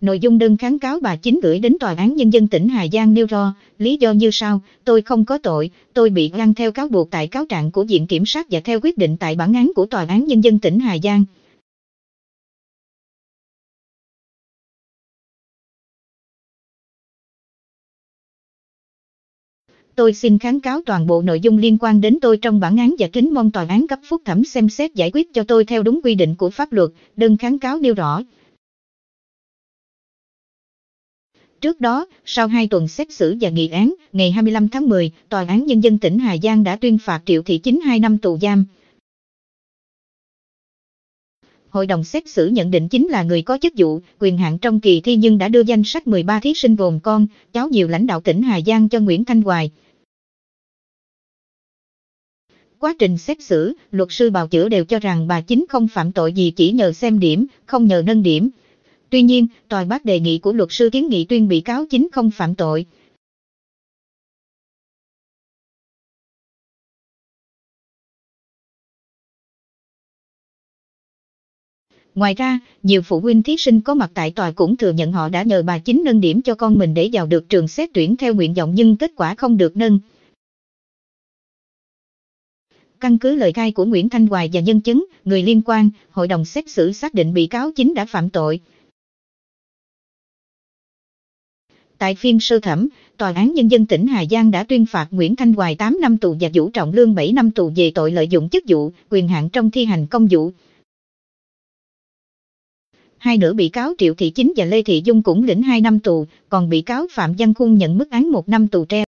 nội dung đơn kháng cáo bà chính gửi đến Tòa án Nhân dân tỉnh Hà Giang nêu rõ, lý do như sau, tôi không có tội, tôi bị ngăn theo cáo buộc tại cáo trạng của Viện Kiểm sát và theo quyết định tại bản án của Tòa án Nhân dân tỉnh Hà Giang. Tôi xin kháng cáo toàn bộ nội dung liên quan đến tôi trong bản án và kính mong tòa án cấp phúc thẩm xem xét giải quyết cho tôi theo đúng quy định của pháp luật, đơn kháng cáo nêu rõ. Trước đó, sau 2 tuần xét xử và nghị án, ngày 25 tháng 10, Tòa án Nhân dân tỉnh Hà Giang đã tuyên phạt Triệu Thị Chính 2 năm tù giam. Hội đồng xét xử nhận định chính là người có chức vụ, quyền hạn trong kỳ thi nhưng đã đưa danh sách 13 thí sinh gồm con, cháu nhiều lãnh đạo tỉnh Hà Giang cho Nguyễn Thanh Hoài. Quá trình xét xử, luật sư bào chữa đều cho rằng bà chính không phạm tội gì chỉ nhờ xem điểm, không nhờ nâng điểm. Tuy nhiên, tòa bác đề nghị của luật sư kiến nghị tuyên bị cáo chính không phạm tội. Ngoài ra, nhiều phụ huynh thí sinh có mặt tại tòa cũng thừa nhận họ đã nhờ bà chính nâng điểm cho con mình để vào được trường xét tuyển theo nguyện vọng nhưng kết quả không được nâng. Căn cứ lời khai của Nguyễn Thanh Hoài và nhân chứng, người liên quan, hội đồng xét xử xác định bị cáo chính đã phạm tội, Tại phiên sơ thẩm, Tòa án Nhân dân tỉnh Hà Giang đã tuyên phạt Nguyễn Thanh Hoài 8 năm tù và Vũ Trọng Lương 7 năm tù về tội lợi dụng chức vụ, quyền hạn trong thi hành công vụ. Hai nữ bị cáo Triệu Thị Chính và Lê Thị Dung cũng lĩnh 2 năm tù, còn bị cáo Phạm Văn Khuôn nhận mức án 1 năm tù treo.